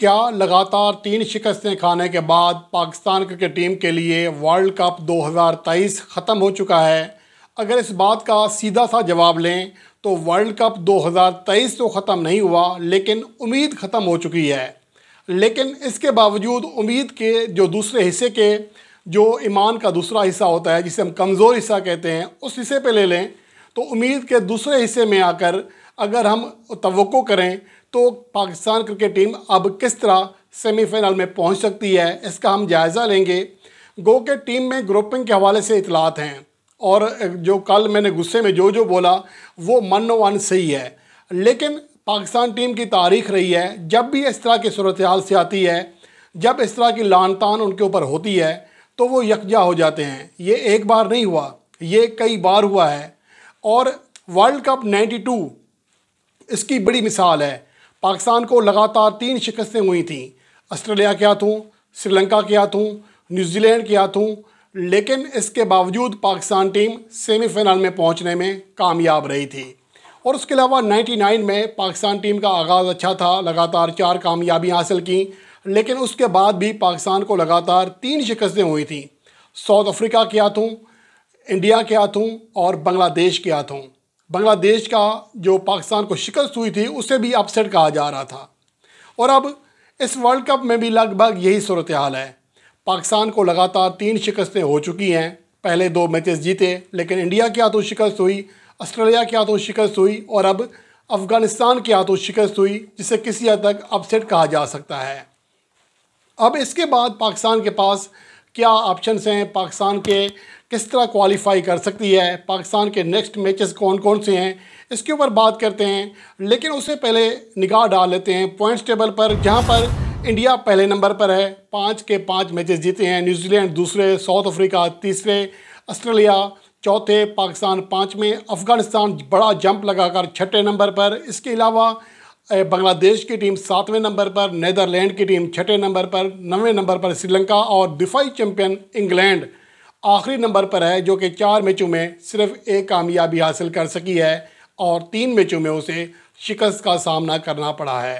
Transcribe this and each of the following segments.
क्या लगातार तीन शिकस्तें खाने के बाद पाकिस्तान क्रिकेट टीम के लिए वर्ल्ड कप 2023 ख़त्म हो चुका है अगर इस बात का सीधा सा जवाब लें तो वर्ल्ड कप 2023 तो ख़त्म नहीं हुआ लेकिन उम्मीद ख़त्म हो चुकी है लेकिन इसके बावजूद उम्मीद के जो दूसरे हिस्से के जो ईमान का दूसरा हिस्सा होता है जिसे हम कमज़ोर हिस्सा कहते हैं उस हिस्से पर ले लें तो उम्मीद के दूसरे हिस्से में आकर अगर हम तो करें तो पाकिस्तान क्रिकेट टीम अब किस तरह सेमीफाइनल में पहुंच सकती है इसका हम जायज़ा लेंगे गो के टीम में ग्रुपिंग के हवाले से इतलात हैं और जो कल मैंने गुस्से में जो जो बोला वो मन वन सही है लेकिन पाकिस्तान टीम की तारीख रही है जब भी इस तरह की सूरत हाल से आती है जब इस तरह की लान तान उनके ऊपर होती है तो वो यकजा हो जाते हैं ये एक बार नहीं हुआ ये कई बार हुआ है और वर्ल्ड कप 92 इसकी बड़ी मिसाल है पाकिस्तान को लगातार तीन शिकस्तें हुई थीं ऑस्ट्रेलिया के हाथों श्रीलंका के हाथों न्यूजीलैंड के हाथों लेकिन इसके बावजूद पाकिस्तान टीम सेमीफाइनल में पहुंचने में कामयाब रही थी और उसके अलावा 99 में पाकिस्तान टीम का आगाज़ अच्छा था लगातार चार कामयाबियां हासिल की लेकिन उसके बाद भी पाकिस्तान को लगातार तीन शिकस्तें हुई थी साउथ अफ्रीका के हाथों इंडिया के हाथों और बांग्लादेश के हाथों बांग्लादेश का जो पाकिस्तान को शिकस्त हुई थी उसे भी अपसेट कहा जा रहा था और अब इस वर्ल्ड कप में भी लगभग यही सूरत हाल है पाकिस्तान को लगातार तीन शिकस्तें हो चुकी हैं पहले दो मैचेस जीते लेकिन इंडिया के हाथों शिकस्त हुई ऑस्ट्रेलिया के हाथों शिकस्त हुई और अब अफ़गानिस्तान के हाथों शिकस्त हुई जिसे किसी हद तक अपसेट कहा जा सकता है अब इसके बाद पाकिस्तान के पास क्या ऑप्शंस हैं पाकिस्तान के किस तरह क्वालिफाई कर सकती है पाकिस्तान के नेक्स्ट मैचेस कौन कौन से हैं इसके ऊपर बात करते हैं लेकिन उससे पहले निगाह डाल लेते हैं पॉइंट्स टेबल पर जहाँ पर इंडिया पहले नंबर पर है पाँच के पाँच मैचेस जीते हैं न्यूजीलैंड दूसरे साउथ अफ्रीका तीसरे ऑस्ट्रेलिया चौथे पाकिस्तान पाँचवें अफ़गानिस्तान बड़ा जंप लगाकर छठे नंबर पर इसके अलावा बांग्लादेश की टीम सातवें नंबर पर नदरलैंड की टीम छठे नंबर पर नवें नंबर पर श्रीलंका और दिफाई चैम्पियन इंग्लैंड आखिरी नंबर पर है जो कि चार मैचों में सिर्फ एक कामयाबी हासिल कर सकी है और तीन मैचों में उसे शिकस्त का सामना करना पड़ा है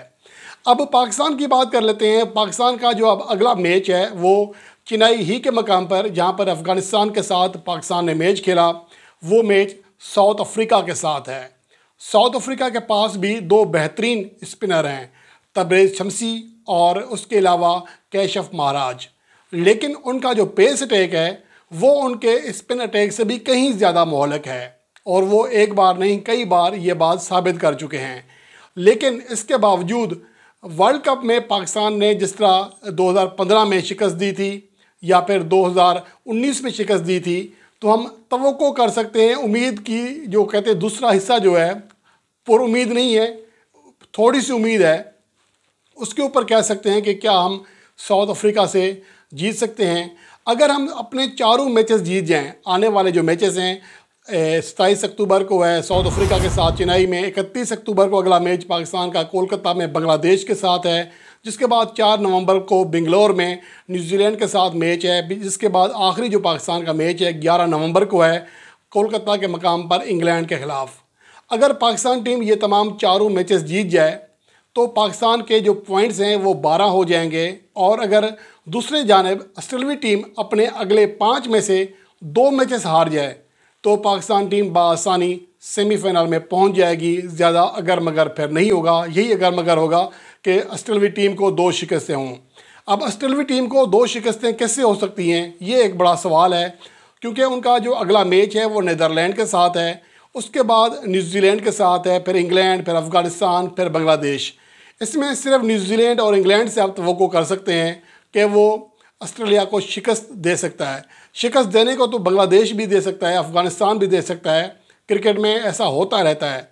अब पाकिस्तान की बात कर लेते हैं पाकिस्तान का जो अब अगला मैच है वो चिनाई ही के मकाम पर जहाँ पर अफ़गानिस्तान के साथ पाकिस्तान ने मैच खेला वो मैच साउथ अफ्रीका के साथ है साउथ अफ्रीका के पास भी दो बेहतरीन स्पिनर हैं तबरेज शमसी और उसके अलावा कैशफ महाराज लेकिन उनका जो पेस अटैक है वो उनके स्पिन अटैक से भी कहीं ज़्यादा मोहलक है और वो एक बार नहीं कई बार ये बात साबित कर चुके हैं लेकिन इसके बावजूद वर्ल्ड कप में पाकिस्तान ने जिस तरह 2015 में शिकस्त दी थी या फिर 2019 में शिकस्त दी थी तो हम तो कर सकते हैं उम्मीद की जो कहते हैं दूसरा हिस्सा जो है पर उम्मीद नहीं है थोड़ी सी उम्मीद है उसके ऊपर कह सकते हैं कि क्या हम साउथ अफ्रीका से जीत सकते हैं अगर हम अपने चारों मैचेस जीत जाएं आने वाले जो मैचेस हैं सताईस अक्टूबर को है साउथ अफ्रीका के साथ चेन्नई में इकतीस अक्टूबर को अगला मैच पाकिस्तान का कोलकाता में बांग्लादेश के साथ है जिसके बाद चार नवंबर को बेंगलोर में न्यूजीलैंड के साथ मैच है जिसके बाद आखिरी जो पाकिस्तान का मैच है ग्यारह नवंबर को है कोलकाता के मकाम पर इंग्लैंड के ख़िलाफ़ अगर पाकिस्तान टीम ये तमाम चारों मैचेस जीत जाए तो पाकिस्तान के जो पॉइंट्स हैं वो बारह हो जाएंगे और अगर दूसरे जानब ऑस्ट्रेलवी टीम अपने अगले पाँच में से दो मैचेस हार जाए तो पाकिस्तान टीम बसानी सेमीफाइनल में पहुंच जाएगी ज़्यादा अगर मगर फिर नहीं होगा यही अगर मगर होगा कि ऑस्ट्रेलवी टीम को दो शिकस्तें हों अब ऑस्ट्रेलवी टीम को दो शिकस्तें कैसे हो सकती हैं ये एक बड़ा सवाल है क्योंकि उनका जो अगला मैच है वो नदरलैंड के साथ है उसके बाद न्यूजीलैंड के साथ है फिर इंग्लैंड फिर अफ़गानिस्तान फिर बांग्लादेश इसमें सिर्फ न्यूजीलैंड और इंग्लैंड से आप तो कर सकते हैं कि वो ऑस्ट्रेलिया को शिकस्त दे सकता है शिकस्त देने को तो बांग्लादेश भी दे सकता है अफ़गानिस्तान भी दे सकता है क्रिकेट में ऐसा होता रहता है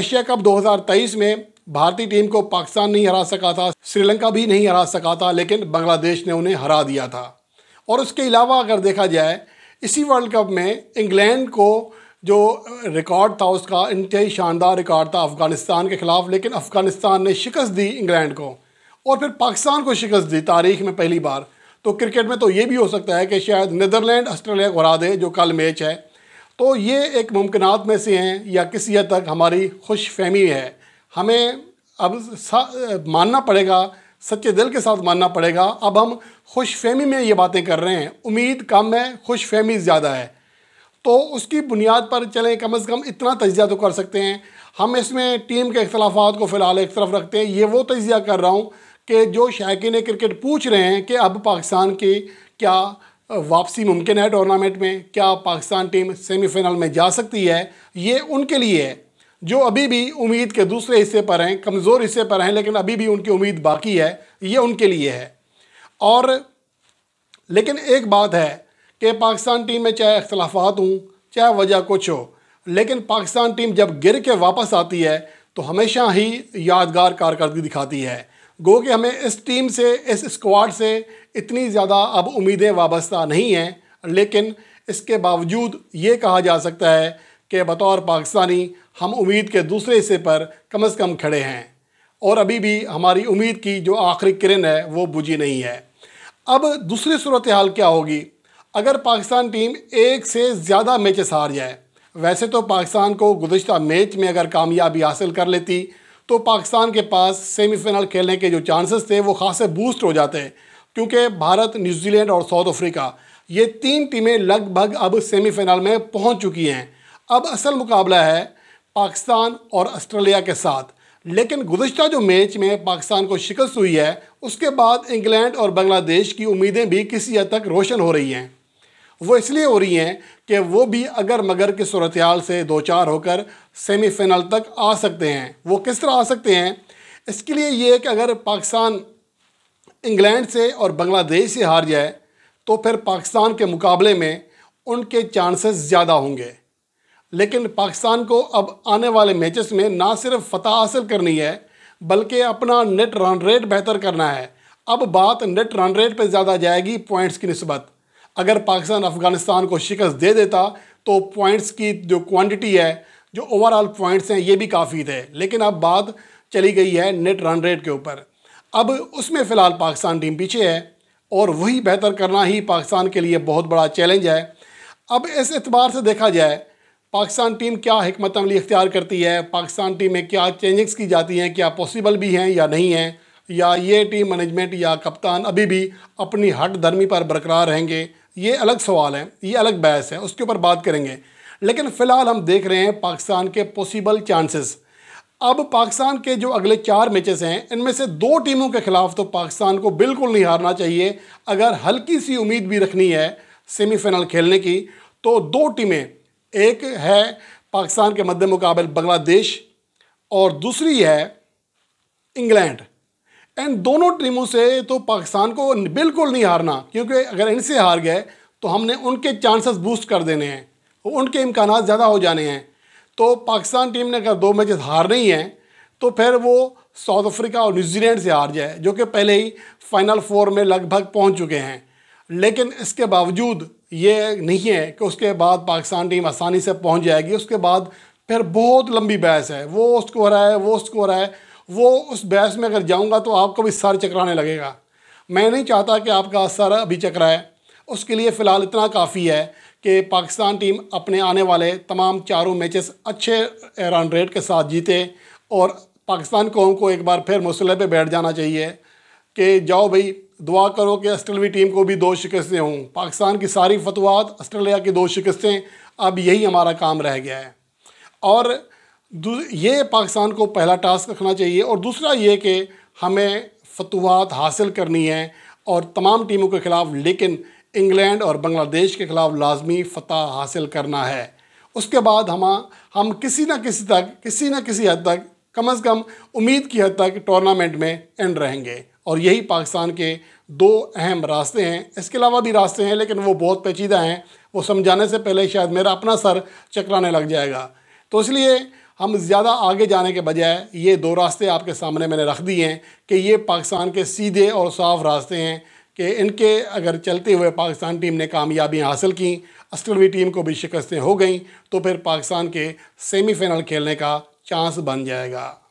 एशिया कप 2023 में भारतीय टीम को पाकिस्तान नहीं हरा सका था श्रीलंका भी नहीं हरा सका था लेकिन बांग्लादेश ने उन्हें हरा दिया था और उसके अलावा अगर देखा जाए इसी वर्ल्ड कप में इंग्लैंड को जो रिकॉर्ड था उसका इंतहाई शानदार रिकॉर्ड था अफ़गानिस्तान के ख़िलाफ़ लेकिन अफ़गानिस्तान ने शिकस्त दी इंग्लैंड को और फिर पाकिस्तान को शिकस्त दी तारीख में पहली बार तो क्रिकेट में तो ये भी हो सकता है कि शायद नीदरलैंड ऑस्ट्रेलिया को हरा दे जो कल मैच है तो ये एक मुमकिन में से हैं या किसी हद तक हमारी खुश फहमी है हमें अब मानना पड़ेगा सच्चे दिल के साथ मानना पड़ेगा अब हम खुश फहमी में ये बातें कर रहे हैं उम्मीद कम है खुश फहमी ज़्यादा है तो उसकी बुनियाद पर चलें कम अज़ कम इतना तजिया तो कर सकते हैं हम इसमें टीम के अख्तलाफात को फ़िलहाल एक तरफ रखते हैं ये वो तजिया कर रहा हूँ कि जो शायकीन क्रिकेट पूछ रहे हैं कि अब पाकिस्तान की क्या वापसी मुमकिन है टूर्नामेंट में क्या पाकिस्तान टीम सेमीफाइनल में जा सकती है ये उनके लिए है जो अभी भी उम्मीद के दूसरे हिस्से पर हैं कमज़ोर हिस्से पर हैं लेकिन अभी भी उनकी उम्मीद बाकी है ये उनके लिए है और लेकिन एक बात है कि पाकिस्तान टीम में चाहे अख्तलाफात हों चाहे वजह कुछ हो लेकिन पाकिस्तान टीम जब गिर के वापस आती है तो हमेशा ही यादगार कारकर्दगी दिखाती है गो कि हमें इस टीम से इस स्क्वाड से इतनी ज़्यादा अब उम्मीदें वाबस्ता नहीं हैं लेकिन इसके बावजूद ये कहा जा सकता है कि बतौर पाकिस्तानी हम उम्मीद के दूसरे हिस्से पर कम अज़ कम खड़े हैं और अभी भी हमारी उम्मीद की जो आखिरी किरण है वो बुझी नहीं है अब दूसरी सूरत हाल क्या होगी अगर पाकिस्तान टीम एक से ज़्यादा मैचेस हार जाए वैसे तो पाकिस्तान को गुजशत मैच में अगर कामयाबी हासिल कर लेती तो पाकिस्तान के पास सेमीफाइनल खेलने के जो चांसेस थे वो खासे बूस्ट हो जाते क्योंकि भारत न्यूजीलैंड और साउथ अफ्रीका ये तीन टीमें लगभग अब सेमीफाइनल में पहुंच चुकी हैं अब असल मुकाबला है पाकिस्तान और ऑस्ट्रेलिया के साथ लेकिन गुजशत जो मैच में पाकिस्तान को शिकस्त हुई है उसके बाद इंग्लैंड और बांग्लादेश की उम्मीदें भी किसी हद तक रोशन हो रही हैं वो इसलिए हो रही हैं कि वो भी अगर मगर की सूरत हाल से दो चार होकर सेमीफाइनल तक आ सकते हैं वो किस तरह आ सकते हैं इसके लिए ये है कि अगर पाकिस्तान इंग्लैंड से और बांग्लादेश से हार जाए तो फिर पाकिस्तान के मुकाबले में उनके चांसेस ज़्यादा होंगे लेकिन पाकिस्तान को अब आने वाले मैचेस में ना सिर्फ फतह हासिल करनी है बल्कि अपना नेट रन रेट बेहतर करना है अब बात नेट रन रेट पर ज़्यादा जाएगी पॉइंट्स की नस्बत अगर पाकिस्तान अफ़गानिस्तान को शिकस्त दे देता तो पॉइंट्स की जो क्वांटिटी है जो ओवरऑल पॉइंट्स हैं ये भी काफ़ी थे लेकिन अब बात चली गई है नेट रन रेट के ऊपर अब उसमें फ़िलहाल पाकिस्तान टीम पीछे है और वही बेहतर करना ही पाकिस्तान के लिए बहुत बड़ा चैलेंज है अब इस एतबार से देखा जाए पाकिस्तान टीम क्या हमत अमली इख्तियार करती है पाकिस्तान टीम में क्या चेंजिंग्स की जाती हैं क्या पॉसिबल भी हैं या नहीं हैं या ये टीम मैनेजमेंट या कप्तान अभी भी अपनी हट धर्मी पर बरकरार रहेंगे ये अलग सवाल है ये अलग बहस है उसके ऊपर बात करेंगे लेकिन फ़िलहाल हम देख रहे हैं पाकिस्तान के पॉसिबल चांसेस अब पाकिस्तान के जो अगले चार मैचेस हैं इनमें से दो टीमों के ख़िलाफ़ तो पाकिस्तान को बिल्कुल नहीं हारना चाहिए अगर हल्की सी उम्मीद भी रखनी है सेमीफाइनल खेलने की तो दो टीमें एक है पाकिस्तान के मद्द मुकाबल बांग्लादेश और दूसरी है इंग्लैंड इन दोनों टीमों से तो पाकिस्तान को बिल्कुल नहीं हारना क्योंकि अगर इनसे हार गए तो हमने उनके चांसेस बूस्ट कर देने हैं उनके इम्कान ज़्यादा हो जाने हैं तो पाकिस्तान टीम ने अगर दो मैचेस हार नहीं हैं तो फिर वो साउथ अफ्रीका और न्यूजीलैंड से हार जाए जो कि पहले ही फाइनल फोर में लगभग पहुंच चुके हैं लेकिन इसके बावजूद ये नहीं है कि उसके बाद पाकिस्तान टीम आसानी से पहुँच जाएगी उसके बाद फिर बहुत लंबी बहस है वो स्कोर है वो स्कोर है वो उस बहस में अगर जाऊँगा तो आपको भी सर चकराने लगेगा मैं नहीं चाहता कि आपका सर अभी चकराए उसके लिए फ़िलहाल इतना काफ़ी है कि पाकिस्तान टीम अपने आने वाले तमाम चारों मैचेस अच्छे रन रेट के साथ जीते और पाकिस्तान कौम को एक बार फिर मसले पे बैठ जाना चाहिए कि जाओ भाई दुआ करो कि आस्ट्रेलवी टीम को भी दो शिकस्तें हों पाकिस्तान की सारी फतवात ऑस्ट्रेलिया की दो शिकस्तें अब यही हमारा काम रह गया है और ये पाकिस्तान को पहला टास्क रखना चाहिए और दूसरा ये कि हमें फतवाहत हासिल करनी है और तमाम टीमों के ख़िलाफ़ लेकिन इंग्लैंड और बांग्लादेश के ख़िलाफ़ लाजमी फतह हासिल करना है उसके बाद हम हम किसी न किसी तक किसी ना किसी हद तक कम अज़ कम उम्मीद की हद तक टूर्नामेंट में एंड रहेंगे और यही पाकिस्तान के दो अहम रास्ते हैं इसके अलावा भी रास्ते हैं लेकिन वो बहुत पेचीदा हैं वो समझाने से पहले शायद मेरा अपना सर चकराने लग जाएगा तो इसलिए हम ज़्यादा आगे जाने के बजाय ये दो रास्ते आपके सामने मैंने रख दिए हैं कि ये पाकिस्तान के सीधे और साफ रास्ते हैं कि इनके अगर चलते हुए पाकिस्तान टीम ने कामयाबियाँ हासिल की अस्टलवी टीम को भी शिकस्तें हो गई तो फिर पाकिस्तान के सेमीफाइनल खेलने का चांस बन जाएगा